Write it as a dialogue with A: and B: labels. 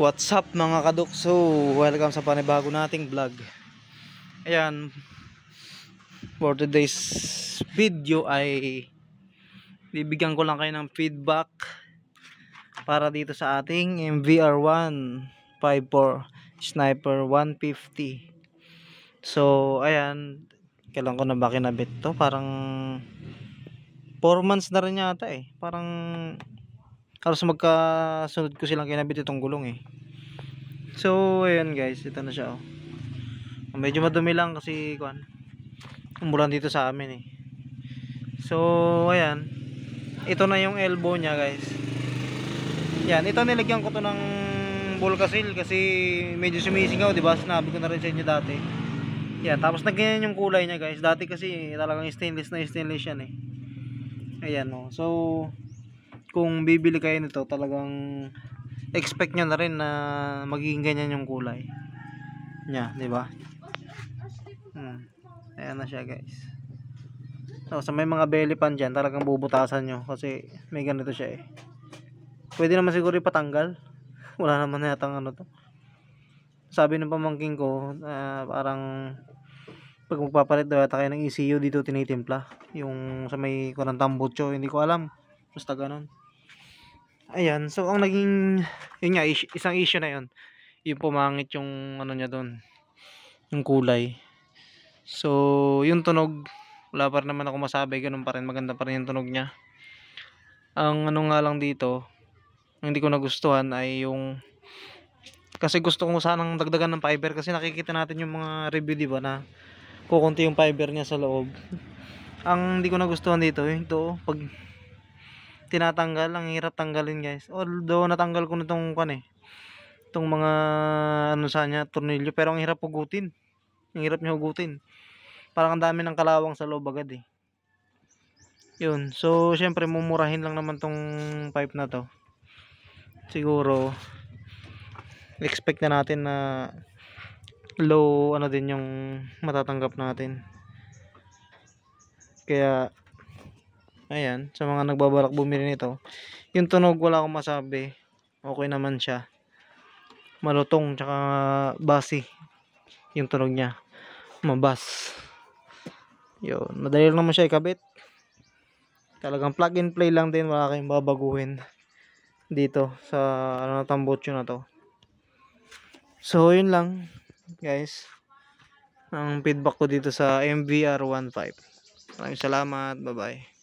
A: What's up mga kadukso? Welcome sa panibago nating vlog. Ayan. For today's video ay bibigyan ko lang kayo ng feedback para dito sa ating MVR1 54 Sniper 150. So, ayan. Kailan ko na ba kinabit to? Parang 4 months na rin yata eh. Parang Halos magkasunod ko silang kinabit itong gulong eh. So, ayun guys, ito na siya oh. Medyo madumi lang kasi kuan. Umulan dito sa amin eh. So, ayan. Ito na yung elbow niya, guys. Yan, ito nilagyan ko to ng bulkasil kasi medyo sumisingaw, 'di ba? Sinabi ko na rin sa inyo dati. Yan, tapos nagganyan yung kulay niya, guys. Dati kasi talagang stainless na stainless 'yan eh. Ayan oh. So, kung bibili kayo nito talagang expect nyo na rin na magiging ganyan yung kulay nya di ba hmm. ayan na siya guys so, sa may mga belly pan dyan talagang bubutasan nyo kasi may ganito siya eh pwede naman siguro ipatanggal wala naman yata ano to sabi ng pamangking ko uh, parang pag magpapalit daw yata kayo ng ECU dito tinitimpla yung sa may kurantang butso hindi ko alam basta ganun ayan so ang naging yun nga is isang issue na yun yung pumangit yung ano niya doon yung kulay so yung tunog wala pa naman ako masabi ganun pa rin maganda pa rin yung tunog niya ang ano nga lang dito hindi ko nagustuhan ay yung kasi gusto ko sanang dagdagan ng fiber kasi nakikita natin yung mga review diba na kukunti yung fiber niya sa loob ang hindi ko nagustuhan dito yung eh, to pag tinatanggal. Ang hirap tanggalin guys. Although natanggal ko na itong kan eh. Itong mga ano sa niya, tornilyo. Pero ang hirap hugutin. Ang hirap niya hugutin. Parang ang dami ng kalawang sa loob agad eh. Yun. So, syempre mumurahin lang naman tong pipe na to. Siguro expect na natin na low ano din yung matatanggap natin. Kaya Ayan, sa mga nagbabalak bumili nito. Yung tunog wala akong masabi. Okay naman siya. Malutong tsaka basi. Yung tunog niya. Mabas. Yun, madali lang naman siya ikabit. Talagang plug and play lang din. Wala kayong babaguhin dito sa ano, tambotso na to. So, yun lang guys. Ang feedback ko dito sa MVR15. Maraming salamat. Bye-bye.